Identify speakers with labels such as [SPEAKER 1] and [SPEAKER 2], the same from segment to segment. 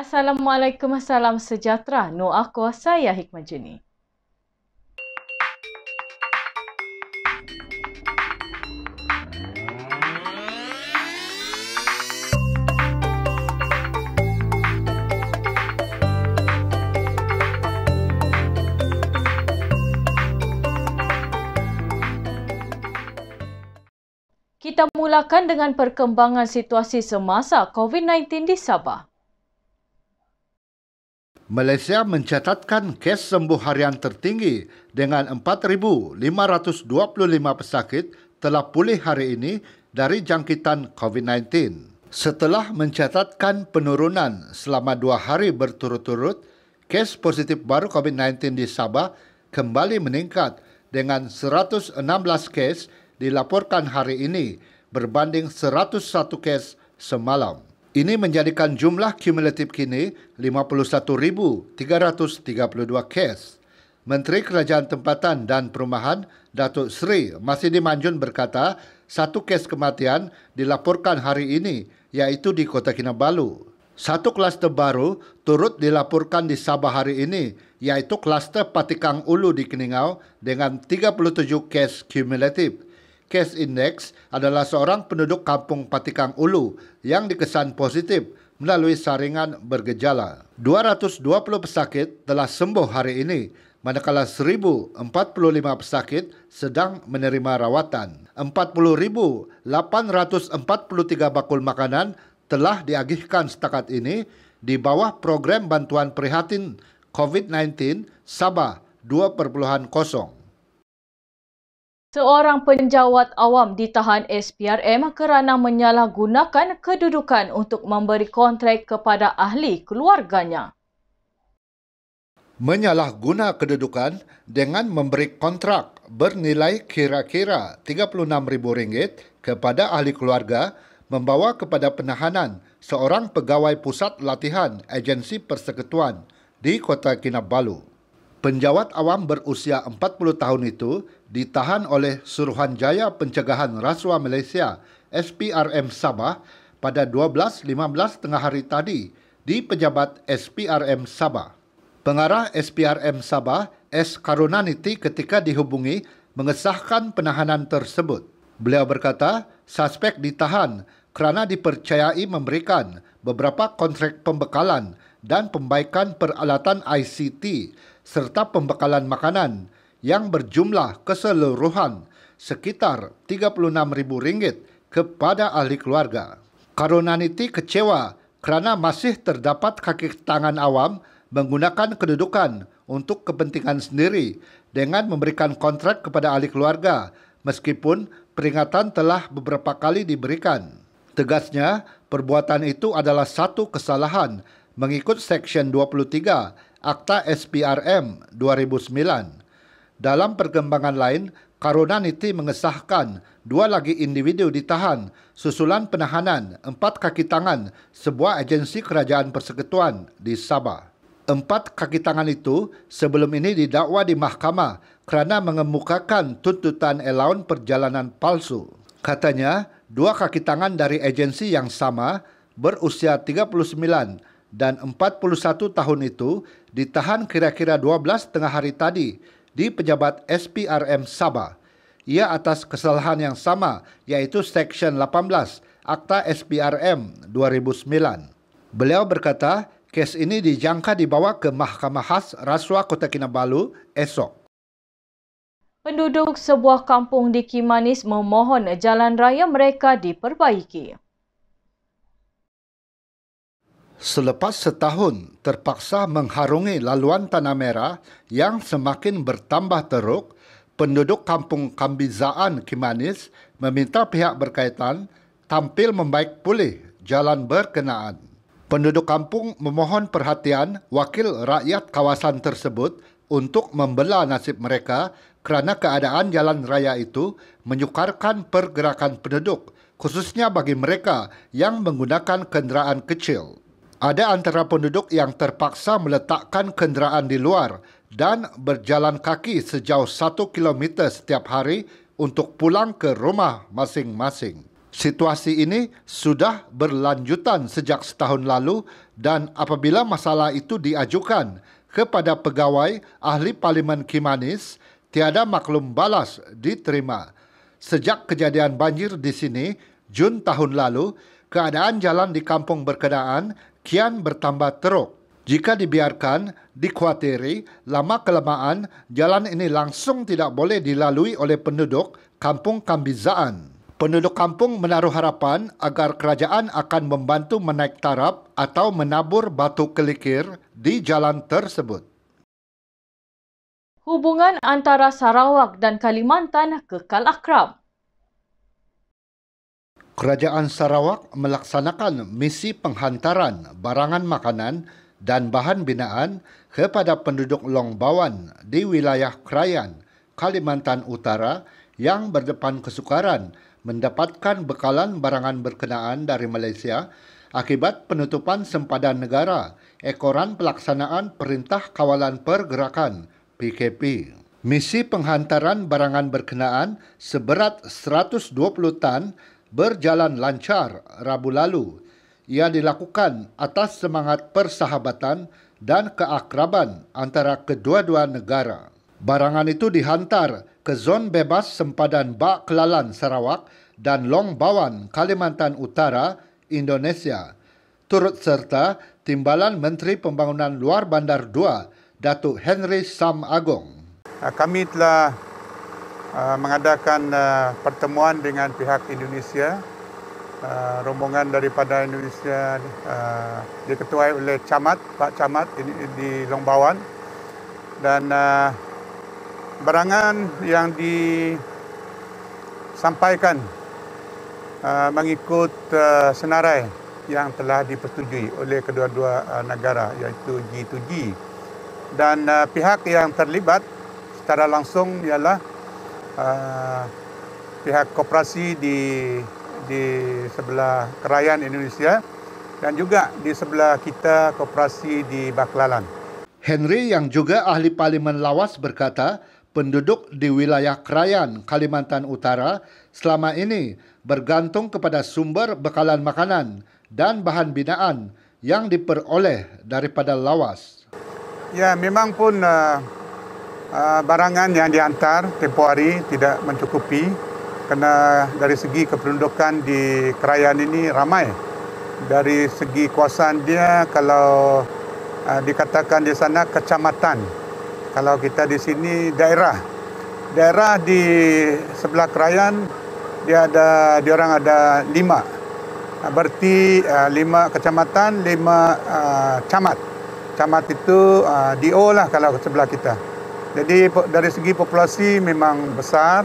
[SPEAKER 1] Assalamualaikum, salam sejahtera. No aku saya Hikmah Jeni. Kita mulakan dengan perkembangan situasi semasa COVID-19 di Sabah.
[SPEAKER 2] Malaysia mencatatkan kes sembuh harian tertinggi dengan 4,525 pesakit telah pulih hari ini dari jangkitan COVID-19. Setelah mencatatkan penurunan selama dua hari berturut-turut, kes positif baru COVID-19 di Sabah kembali meningkat dengan 116 kes dilaporkan hari ini berbanding 101 kes semalam. Ini menjadikan jumlah kumulatif kini 51,332 kes. Menteri Kerajaan Tempatan dan Perumahan Datuk Seri di Manjun berkata satu kes kematian dilaporkan hari ini iaitu di Kota Kinabalu. Satu kluster baru turut dilaporkan di Sabah hari ini iaitu kluster Patikang Ulu di Keningau dengan 37 kes kumulatif. Case Index adalah seorang penduduk kampung Patikang Ulu yang dikesan positif melalui saringan bergejala. 220 pesakit telah sembuh hari ini, manakala 1,045 pesakit sedang menerima rawatan. 40,843 bakul makanan telah diagihkan setakat ini di bawah program bantuan prihatin COVID-19 Sabah 2.0.
[SPEAKER 1] Seorang penjawat awam ditahan SPRM kerana menyalahgunakan kedudukan untuk memberi kontrak kepada ahli keluarganya.
[SPEAKER 2] Menyalahguna kedudukan dengan memberi kontrak bernilai kira-kira RM36,000 kepada ahli keluarga membawa kepada penahanan seorang pegawai pusat latihan agensi persekutuan di Kota Kinabalu. Penjawat awam berusia 40 tahun itu ditahan oleh Suruhanjaya Pencegahan Rasuah Malaysia SPRM Sabah pada 12.15 tengah hari tadi di pejabat SPRM Sabah. Pengarah SPRM Sabah S. Karunaniti ketika dihubungi mengesahkan penahanan tersebut. Beliau berkata, suspek ditahan kerana dipercayai memberikan beberapa kontrak pembekalan dan pembaikan peralatan ICT serta pembekalan makanan yang berjumlah keseluruhan sekitar RM36,000 kepada ahli keluarga. Karunaniti kecewa kerana masih terdapat kaki tangan awam menggunakan kedudukan untuk kepentingan sendiri dengan memberikan kontrak kepada ahli keluarga meskipun peringatan telah beberapa kali diberikan. Tegasnya, perbuatan itu adalah satu kesalahan mengikut Seksyen 23 Akta SPRM 2009. Dalam perkembangan lain, Karuna Niti mengesahkan dua lagi individu ditahan susulan penahanan empat kaki tangan sebuah agensi kerajaan persekutuan di Sabah. Empat kaki tangan itu sebelum ini didakwa di mahkamah kerana mengemukakan tuntutan elaun perjalanan palsu. Katanya, dua kaki tangan dari agensi yang sama berusia 39 tahun dan 41 tahun itu ditahan kira-kira 12 tengah hari tadi di pejabat SPRM Sabah. Ia atas kesalahan yang sama iaitu Seksyen 18 Akta SPRM 2009. Beliau berkata kes ini dijangka dibawa ke Mahkamah Khas Rasuah Kota Kinabalu esok.
[SPEAKER 1] Penduduk sebuah kampung di Kimanis memohon jalan raya mereka diperbaiki.
[SPEAKER 2] Selepas setahun terpaksa mengharungi laluan tanah merah yang semakin bertambah teruk, penduduk kampung Kambizaan Kimanis meminta pihak berkaitan tampil membaik pulih jalan berkenaan. Penduduk kampung memohon perhatian wakil rakyat kawasan tersebut untuk membela nasib mereka kerana keadaan jalan raya itu menyukarkan pergerakan penduduk khususnya bagi mereka yang menggunakan kenderaan kecil. Ada antara penduduk yang terpaksa meletakkan kenderaan di luar dan berjalan kaki sejauh 1 km setiap hari untuk pulang ke rumah masing-masing. Situasi ini sudah berlanjutan sejak setahun lalu dan apabila masalah itu diajukan kepada pegawai ahli Parlimen Kimanis, tiada maklum balas diterima. Sejak kejadian banjir di sini, Jun tahun lalu, keadaan jalan di kampung berkenaan kian bertambah teruk. Jika dibiarkan, Dikhawatiri lama kelamaan jalan ini langsung tidak boleh dilalui oleh penduduk kampung Kambizaan. Penduduk kampung menaruh harapan agar kerajaan akan membantu menaik taraf atau menabur batu kelikir di jalan tersebut.
[SPEAKER 1] Hubungan antara Sarawak dan Kalimantan kekal akrab.
[SPEAKER 2] Kerajaan Sarawak melaksanakan misi penghantaran barangan makanan dan bahan binaan kepada penduduk Long Bawan di wilayah Krayan, Kalimantan Utara yang berdepan kesukaran mendapatkan bekalan barangan berkenaan dari Malaysia akibat penutupan sempadan negara ekoran pelaksanaan Perintah Kawalan Pergerakan PKP. Misi penghantaran barangan berkenaan seberat 120 tan berjalan lancar Rabu lalu. Ia dilakukan atas semangat persahabatan dan keakraban antara kedua-dua negara. Barangan itu dihantar ke zon bebas sempadan Bak Kelalan Sarawak dan Long Bawan Kalimantan Utara, Indonesia. Turut serta Timbalan Menteri Pembangunan Luar Bandar II, Datuk Henry Sam Agong.
[SPEAKER 3] Kami telah Ah, mengadakan ah, pertemuan dengan pihak Indonesia ah, rombongan daripada Indonesia diketuai oleh camat Pak Camat ini di, di Longbawan dan uh, barangan yang disampaikan mengikut senarai yang telah dipersetujui oleh kedua-dua negara iaitu G2G dan pihak yang terlibat secara langsung ialah Ah, pihak koperasi di di sebelah Kerayan Indonesia dan juga di sebelah kita koperasi di Baklalan.
[SPEAKER 2] Henry yang juga ahli parlimen lawas berkata, penduduk di wilayah Kerayan Kalimantan Utara selama ini bergantung kepada sumber bekalan makanan dan bahan binaan yang diperoleh daripada lawas.
[SPEAKER 3] Ya, memang pun uh, Ah, barangan yang diantar tempoh hari tidak mencukupi kerana dari segi kependudukan di kerajaan ini ramai. Dari segi kuasaan dia kalau ah, dikatakan di sana kecamatan. Kalau kita di sini daerah. Daerah di sebelah kerajaan dia ada dia orang ada lima. Ah, berarti lima kecamatan, lima camat. Camat itu uh, DO lah kalau sebelah kita. Jadi
[SPEAKER 2] dari segi populasi memang besar.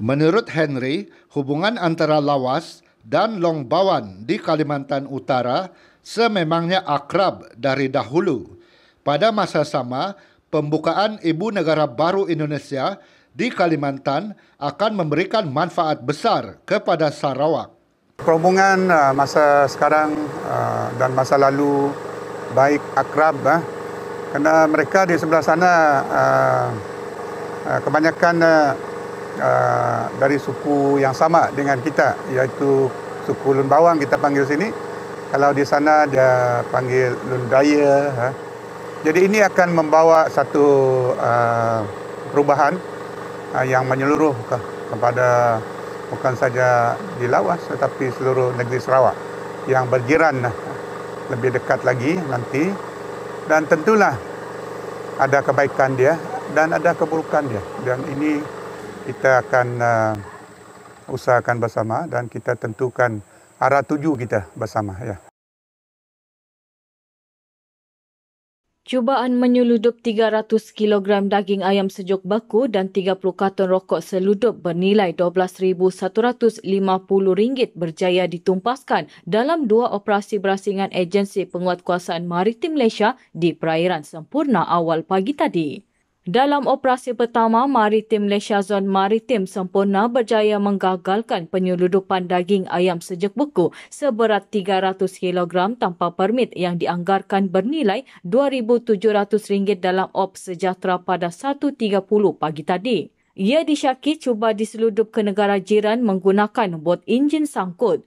[SPEAKER 2] Menurut Henry, hubungan antara Lawas dan Long Bawan di Kalimantan Utara sememangnya akrab dari dahulu. Pada masa sama, pembukaan ibu negara baru Indonesia di Kalimantan akan memberikan manfaat besar kepada Sarawak.
[SPEAKER 3] Perhubungan ah, masa sekarang ah, dan masa lalu baik akrab ah, kerana mereka di sebelah sana uh, uh, kebanyakan uh, uh, dari suku yang sama dengan kita iaitu suku Lun Bawang kita panggil sini kalau di sana dia panggil Lun Daya uh. Ha. jadi ini akan membawa satu uh, perubahan uh, yang menyeluruh ke, kepada bukan saja di Lawas tetapi seluruh negeri Sarawak yang berjiran lebih dekat lagi nanti dan tentulah ada kebaikan dia dan ada keburukan dia dan ini kita akan uh, usahakan bersama dan kita tentukan arah tuju kita bersama ya
[SPEAKER 1] Cubaan menyeludup 300 kg daging ayam sejuk baku dan 30 karton rokok seludup bernilai RM12,150 berjaya ditumpaskan dalam dua operasi berasingan agensi penguatkuasaan maritim Malaysia di perairan sempurna awal pagi tadi. Dalam operasi pertama, Maritim Malaysia Zon Maritim sempurna berjaya menggagalkan penyeludupan daging ayam sejak beku seberat 300 kg tanpa permit yang dianggarkan bernilai RM2,700 dalam op sejahtera pada 1.30 pagi tadi. Ia disyaki cuba diseludup ke negara jiran menggunakan bot enjin sangkut.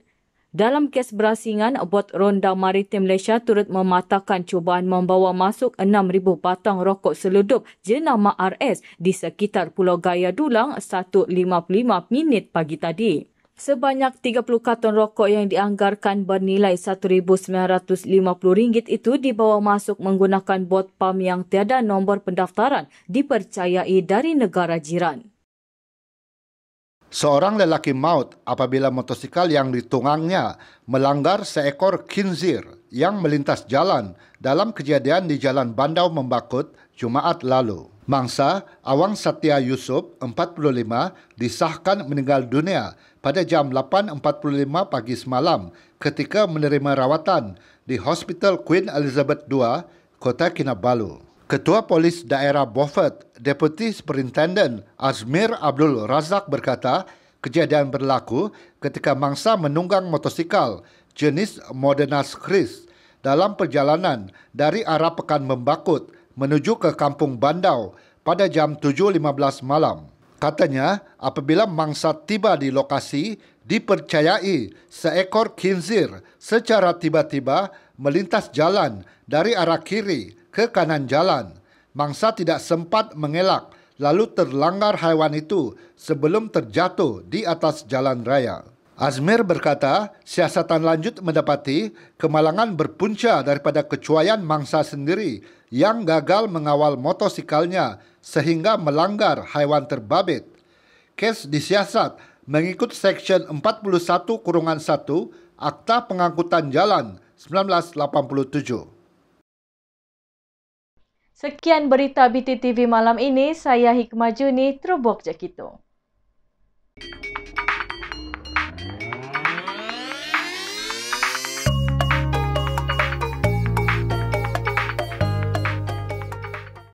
[SPEAKER 1] Dalam kes berasingan, Bot Ronda Maritim Malaysia turut mematahkan cubaan membawa masuk 6,000 batang rokok seludup jenama RS di sekitar Pulau Gaya Dulang 1.55 minit pagi tadi. Sebanyak 30 karton rokok yang dianggarkan bernilai RM1,950 itu dibawa masuk menggunakan bot pam yang tiada nombor pendaftaran dipercayai dari negara jiran.
[SPEAKER 2] Seorang lelaki maut apabila motosikal yang ditunggangnya melanggar seekor kinzir yang melintas jalan dalam kejadian di Jalan Bandau Membakut Jumaat lalu. Mangsa Awang Satya Yusuf, 45, disahkan meninggal dunia pada jam 8.45 pagi semalam ketika menerima rawatan di Hospital Queen Elizabeth II, Kota Kinabalu. Ketua Polis Daerah Beaufort, Deputi Superintendent Azmir Abdul Razak berkata, kejadian berlaku ketika mangsa menunggang motosikal jenis Moderna Chris dalam perjalanan dari arah Pekan Membakut menuju ke Kampung Bandau pada jam 7.15 malam. Katanya, apabila mangsa tiba di lokasi, dipercayai seekor kinzir secara tiba-tiba melintas jalan dari arah kiri ke kanan jalan. Mangsa tidak sempat mengelak, lalu terlanggar haiwan itu sebelum terjatuh di atas jalan raya. Azmir berkata, siasatan lanjut mendapati kemalangan berpunca daripada kecuaian mangsa sendiri yang gagal mengawal motosikalnya sehingga melanggar haiwan terbabit. Kes disiasat mengikut Seksyen 41 Kurungan 1 Akta Pengangkutan Jalan 1987.
[SPEAKER 1] Sekian berita BTTV malam ini. Saya Hikmah Juni, Trubok Jakito. Thank